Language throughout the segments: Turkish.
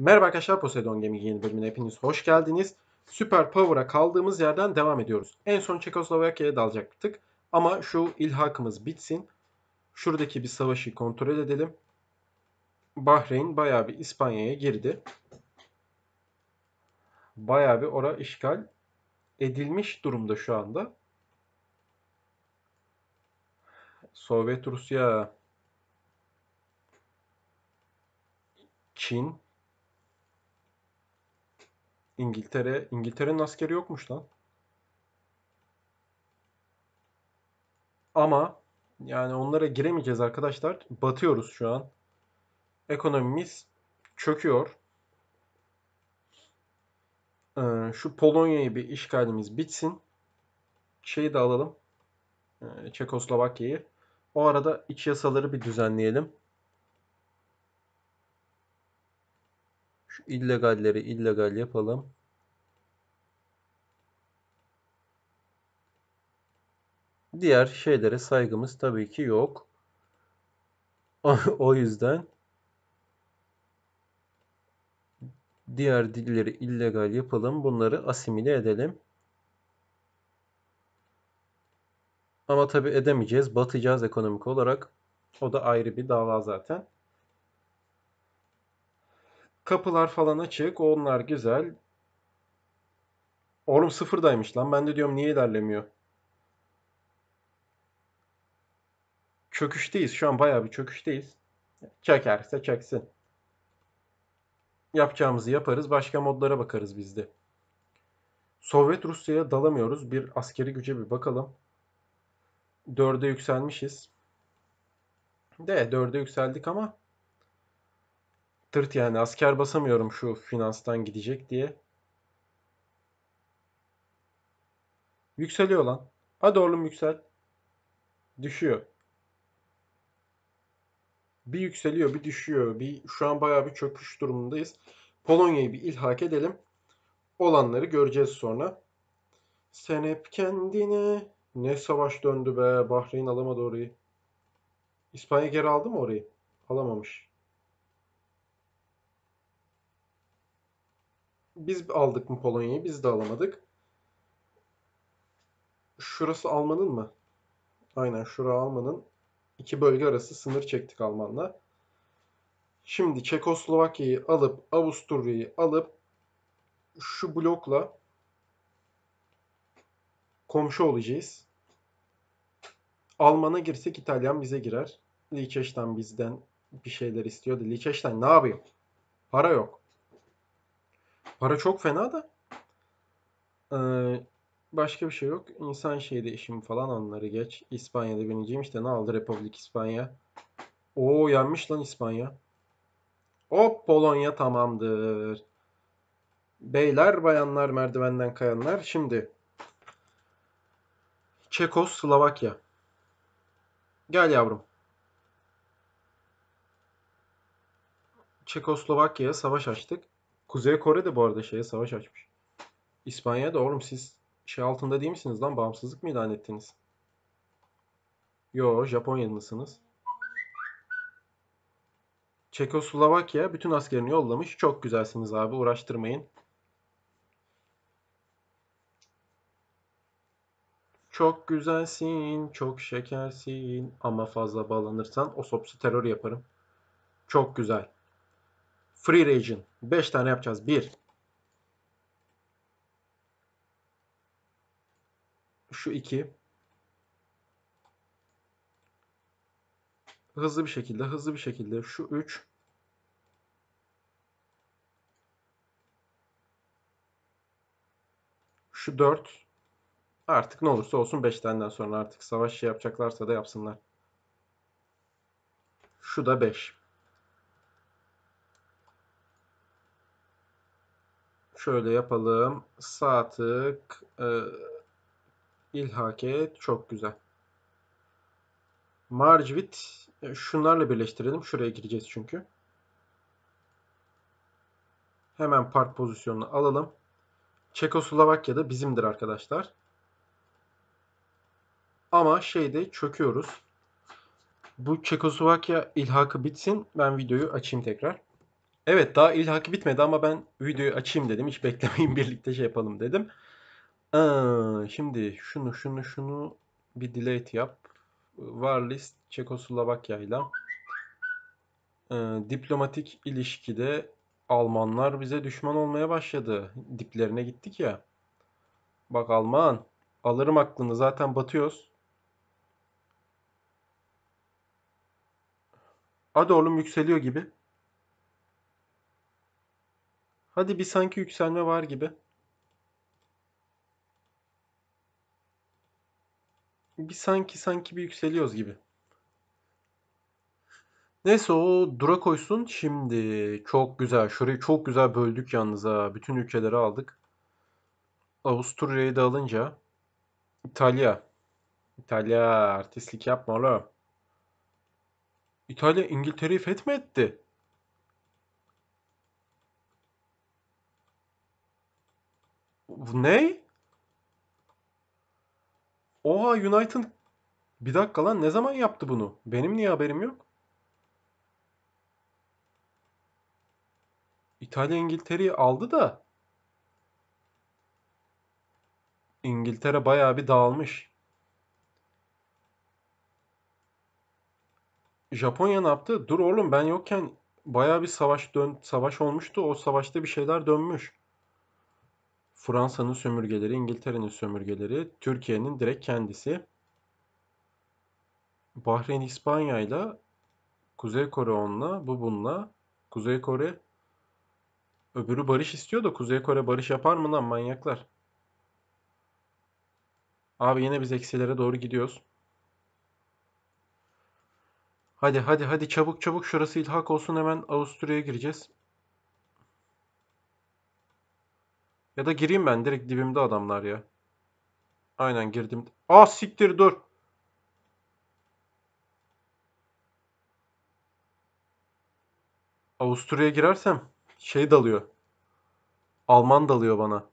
Merhaba arkadaşlar Poseidon Gaming yeni bölümüne hepiniz hoş geldiniz. Süper Power'a kaldığımız yerden devam ediyoruz. En son Çekoslovakya'ya dalacaktık ama şu ilhakımız bitsin. Şuradaki bir savaşı kontrol edelim. Bahreyn bayağı bir İspanya'ya girdi. Bayağı bir ora işgal edilmiş durumda şu anda. Sovyet Rusya Çin İngiltere, İngiltere'nin askeri yokmuş lan. Ama yani onlara giremeyeceğiz arkadaşlar. Batıyoruz şu an. Ekonomimiz çöküyor. Ee, şu Polonya'yı bir işgalimiz bitsin. Şeyi de alalım. Ee, Çekoslovakya'yı. O arada iç yasaları bir düzenleyelim. Şu illegalleri illegal yapalım. Diğer şeylere saygımız tabii ki yok. o yüzden diğer dilleri illegal yapalım. Bunları asimile edelim. Ama tabii edemeyeceğiz. Batacağız ekonomik olarak. O da ayrı bir dava zaten. Kapılar falan açık. Onlar güzel. Oğlum sıfırdaymış lan. Ben de diyorum niye ilerlemiyor? Çöküşteyiz. Şu an bayağı bir çöküşteyiz. Çekerse çeksin. Yapacağımızı yaparız. Başka modlara bakarız biz de. Sovyet Rusya'ya dalamıyoruz. Bir askeri güce bir bakalım. 4'e yükselmişiz. De 4'e yükseldik ama tırt yani asker basamıyorum şu finanstan gidecek diye. Yükseliyor lan. Hadi oğlum yüksel. Düşüyor. Bir yükseliyor, bir düşüyor. Bir şu an bayağı bir çöküş durumundayız. Polonya'yı bir ilhak edelim. Olanları göreceğiz sonra. Sen hep kendine ne savaş döndü be. Bahreyn alamadı orayı. İspanya geri aldı mı orayı? Alamamış. biz aldık mı Polonya'yı? Biz de alamadık. Şurası Alman'ın mı? Aynen şura Alman'ın. iki bölge arası sınır çektik Alman'la. Şimdi Çekoslovakya'yı alıp Avusturya'yı alıp şu blokla komşu olacağız. Alman'a girsek İtalyan bize girer. Liechtenstein bizden bir şeyler istiyordu. Liechtenstein ne yapıyor? Para yok. Para çok fena da. Ee, başka bir şey yok. İnsan şeyde işim falan onları geç. İspanya'da birinciyim işte ne aldı Republik İspanya. Oo yenmiş lan İspanya. Hop Polonya tamamdır. Beyler, bayanlar, merdivenden kayanlar. Şimdi Çekoslovakya. Gel yavrum. Çekoslovakya'ya savaş açtık. Kuzey Kore de bu arada şeye savaş açmış. İspanya da oğlum siz şey altında değil misiniz lan? Bağımsızlık mı ilan ettiniz? Yo Japonya'lısınız. Çekoslovakya bütün askerini yollamış. Çok güzelsiniz abi uğraştırmayın. Çok güzelsin, çok şekersin ama fazla bağlanırsan o sopsu terör yaparım. Çok güzel. Free region 5 tane yapacağız. 1 şu 2 hızlı bir şekilde hızlı bir şekilde şu 3 şu 4 artık ne olursa olsun 5 taneden sonra artık savaş şey yapacaklarsa da yapsınlar. Şu da 5. Şöyle yapalım. Sağ tık e, ilhak Çok güzel. Margivit e, şunlarla birleştirelim. Şuraya gireceğiz çünkü. Hemen park pozisyonunu alalım. Çekoslovakya da bizimdir arkadaşlar. Ama şeyde çöküyoruz. Bu Çekoslovakya ilhakı bitsin. Ben videoyu açayım tekrar. Evet daha ilhaki bitmedi ama ben videoyu açayım dedim. Hiç beklemeyin birlikte şey yapalım dedim. Aa, ee, şimdi şunu şunu şunu bir delete yap. Varlist, Çekoslovakya ile ee, diplomatik ilişkide Almanlar bize düşman olmaya başladı. Diplerine gittik ya. Bak Alman alırım aklını zaten batıyoruz. Hadi oğlum yükseliyor gibi. Hadi bir sanki yükselme var gibi. Bir sanki sanki bir yükseliyoruz gibi. Neyse o dura koysun. Şimdi çok güzel. Şurayı çok güzel böldük yalnız ha. Bütün ülkeleri aldık. Avusturya'yı da alınca İtalya. İtalya artistlik yapma oğlum. İtalya İngiltere'yi fethetti. Ne? Oha United bir dakika lan ne zaman yaptı bunu? Benim niye haberim yok? İtalya İngiltere'yi aldı da İngiltere bayağı bir dağılmış. Japonya ne yaptı? Dur oğlum ben yokken bayağı bir savaş dön savaş olmuştu. O savaşta bir şeyler dönmüş. Fransa'nın sömürgeleri, İngiltere'nin sömürgeleri, Türkiye'nin direkt kendisi. Bahreyn İspanya'yla, Kuzey Kore onunla, bu bununla. Kuzey Kore öbürü barış istiyor da Kuzey Kore barış yapar mı lan manyaklar? Abi yine biz eksilere doğru gidiyoruz. Hadi hadi hadi çabuk çabuk şurası ilhak olsun hemen Avusturya'ya gireceğiz. Ya da gireyim ben direkt dibimde adamlar ya. Aynen girdim. Aa siktir dur. Avusturya'ya girersem şey dalıyor. Alman dalıyor bana.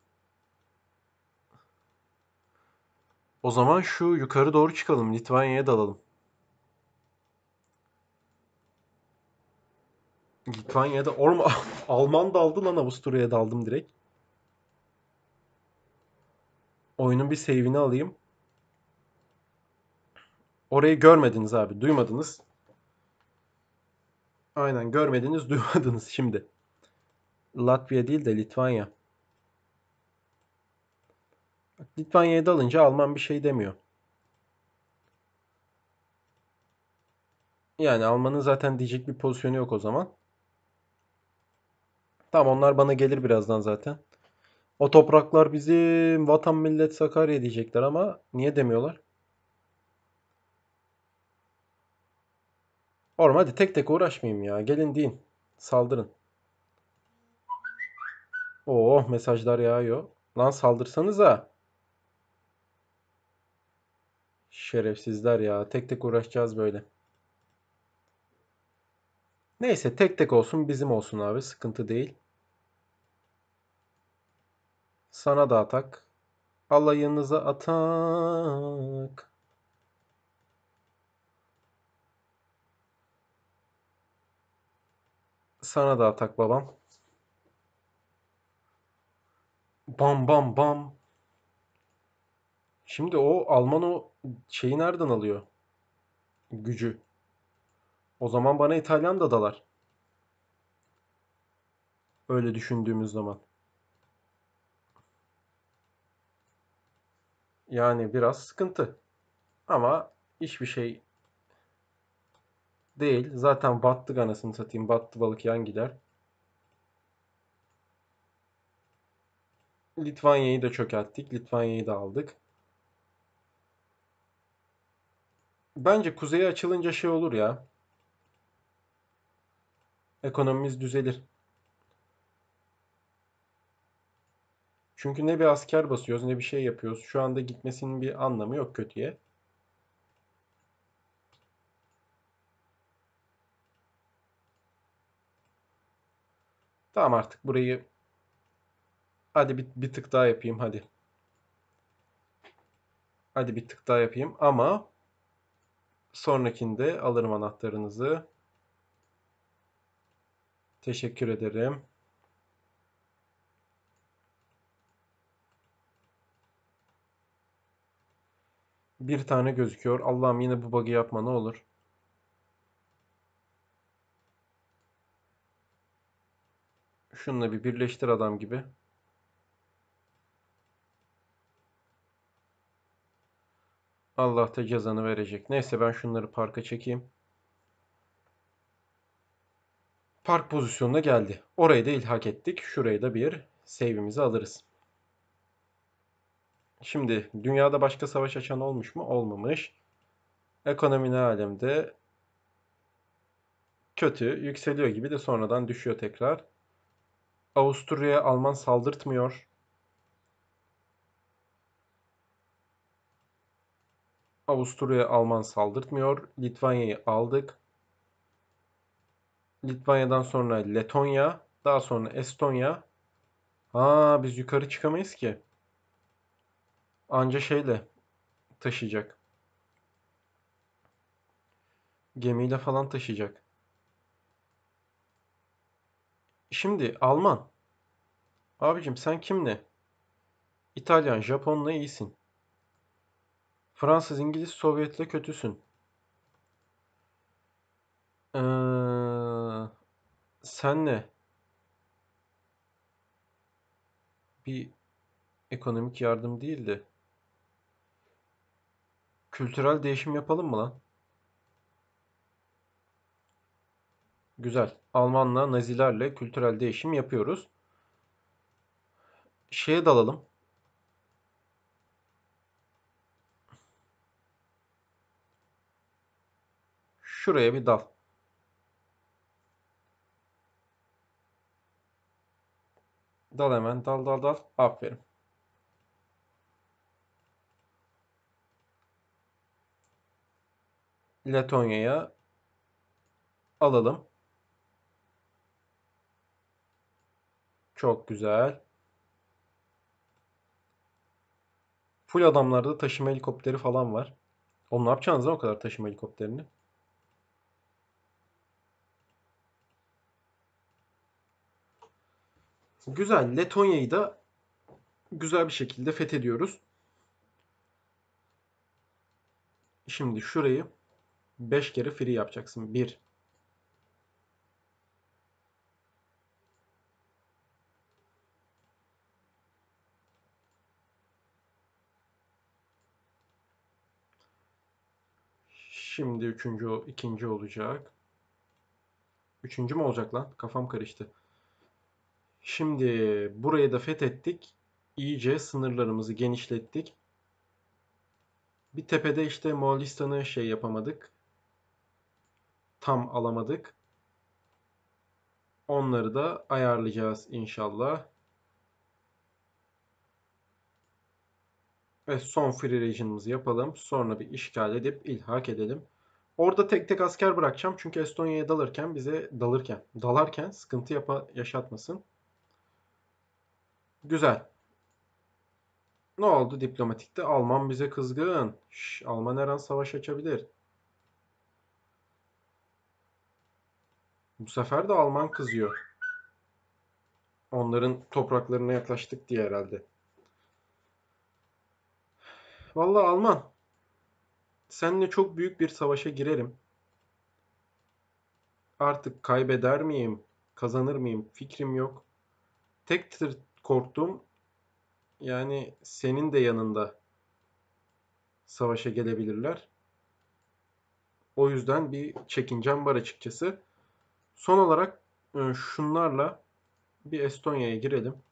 O zaman şu yukarı doğru çıkalım. Litvanya'ya dalalım. Litvanya'da orma Alman daldı lan Avusturya'ya daldım direkt oyunun bir save'ini alayım. Orayı görmediniz abi. Duymadınız. Aynen görmediniz duymadınız şimdi. Latvia değil de Litvanya. Bak, Litvanya'ya dalınca Alman bir şey demiyor. Yani Alman'ın zaten diyecek bir pozisyonu yok o zaman. Tamam onlar bana gelir birazdan zaten. O topraklar bizim, vatan millet Sakarya diyecekler ama niye demiyorlar? Oğlum hadi tek tek uğraşmayayım ya. Gelin deyin. Saldırın. Oo oh, mesajlar yağıyor. Lan saldırsanız ha? Şerefsizler ya. Tek tek uğraşacağız böyle. Neyse tek tek olsun bizim olsun abi. Sıkıntı değil. Sana da atak. Alayınıza atak. Sana da atak babam. Bam bam bam. Şimdi o Alman o şeyi nereden alıyor? Gücü. O zaman bana İtalyan da dalar. Öyle düşündüğümüz zaman. Yani biraz sıkıntı. Ama hiçbir şey değil. Zaten battı anasını satayım. Battı balık yan gider. Litvanya'yı da çökerttik. Litvanya'yı da aldık. Bence kuzeye açılınca şey olur ya. Ekonomimiz düzelir. Çünkü ne bir asker basıyoruz ne bir şey yapıyoruz. Şu anda gitmesinin bir anlamı yok kötüye. Tamam artık burayı hadi bir, bir tık daha yapayım hadi. Hadi bir tık daha yapayım ama sonrakinde alırım anahtarınızı. Teşekkür ederim. Bir tane gözüküyor. Allah'ım yine bu bug'ı yapma ne olur. Şununla bir birleştir adam gibi. Allah da cezanı verecek. Neyse ben şunları parka çekeyim. Park pozisyonuna geldi. Orayı da ilhak ettik. Şurayı da bir save'imizi alırız. Şimdi dünyada başka savaş açan olmuş mu? Olmamış. Ekonomi ne alemde? Kötü. Yükseliyor gibi de sonradan düşüyor tekrar. Avusturya'ya Alman saldırtmıyor. Avusturya'ya Alman saldırtmıyor. Litvanya'yı aldık. Litvanya'dan sonra Letonya. Daha sonra Estonya. Aa biz yukarı çıkamayız ki anca şeyle taşıyacak. Gemiyle falan taşıyacak. Şimdi Alman. Abicim sen kimle? İtalyan, Japonla iyisin. Fransız, İngiliz, Sovyetle kötüsün. Ee, senle bir ekonomik yardım değildi. Kültürel değişim yapalım mı lan? Güzel. Almanla, Nazilerle kültürel değişim yapıyoruz. Şeye dalalım. Şuraya bir dal. Dal hemen. Dal dal dal. Aferin. Letonya'ya alalım. Çok güzel. Full adamlarda taşıma helikopteri falan var. Oğlum ne yapacaksınız o kadar taşıma helikopterini? Güzel. Letonya'yı da güzel bir şekilde fethediyoruz. Şimdi şurayı 5 kere free yapacaksın. 1 Şimdi üçüncü, ikinci olacak. Üçüncü mü olacak lan? Kafam karıştı. Şimdi burayı da fethettik. İyice sınırlarımızı genişlettik. Bir tepede işte Moğolistan'ı şey yapamadık tam alamadık. Onları da ayarlayacağız inşallah. Ve son free region'ımızı yapalım. Sonra bir işgal edip ilhak edelim. Orada tek tek asker bırakacağım. Çünkü Estonya'ya dalırken bize dalırken, dalarken sıkıntı yapa, yaşatmasın. Güzel. Ne oldu diplomatikte? Alman bize kızgın. Şş, Alman her an savaş açabilir. Bu sefer de Alman kızıyor. Onların topraklarına yaklaştık diye herhalde. Valla Alman. Seninle çok büyük bir savaşa girerim. Artık kaybeder miyim, kazanır mıyım fikrim yok. Tek korktuğum yani senin de yanında savaşa gelebilirler. O yüzden bir çekincem var açıkçası. Son olarak e, şunlarla bir Estonya'ya girelim.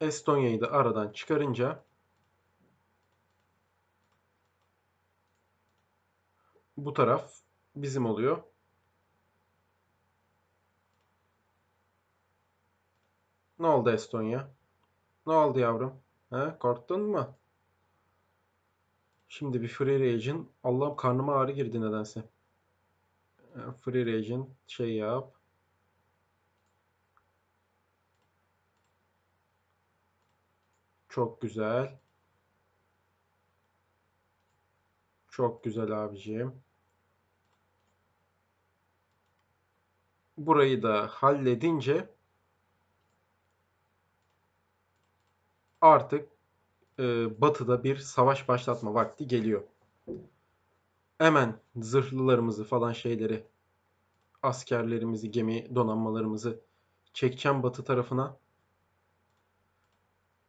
Estonya'yı da aradan çıkarınca bu taraf bizim oluyor. Ne oldu Estonya? Ne oldu yavrum? He, korktun mu? Şimdi bir Free Region. Allah'ım karnıma ağrı girdi nedense. E, Free Region şey yap. Çok güzel. Çok güzel abiciğim. Burayı da halledince artık e, batıda bir savaş başlatma vakti geliyor. Hemen zırhlılarımızı falan şeyleri, askerlerimizi, gemi donanmalarımızı çekeceğim batı tarafına.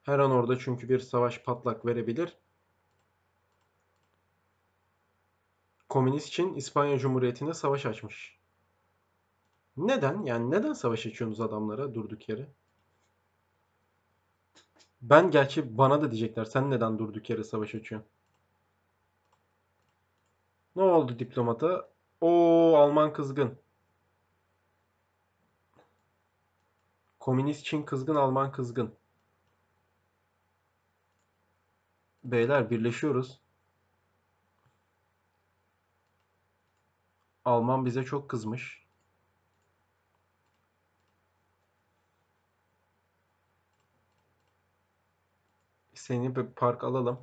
Her an orada çünkü bir savaş patlak verebilir. Komünist Çin İspanya Cumhuriyeti'ne savaş açmış. Neden? Yani neden savaş açıyorsunuz adamlara durduk yere? Ben gerçi bana da diyecekler. Sen neden durduk yere savaş açıyorsun? Ne oldu diplomata? O Alman kızgın. Komünist Çin kızgın, Alman kızgın. Beyler birleşiyoruz. Alman bize çok kızmış. Seni bir park alalım.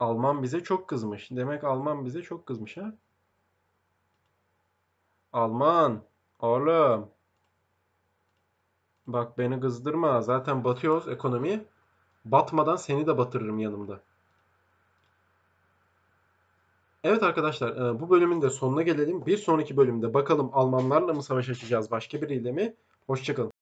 Alman bize çok kızmış. Demek Alman bize çok kızmış ha. Alman. Oğlum. Bak beni kızdırma. Zaten batıyoruz ekonomi. Batmadan seni de batırırım yanımda. Evet arkadaşlar e, bu bölümün de sonuna gelelim. Bir sonraki bölümde bakalım Almanlarla mı savaş açacağız başka biriyle mi? Hoşçakalın.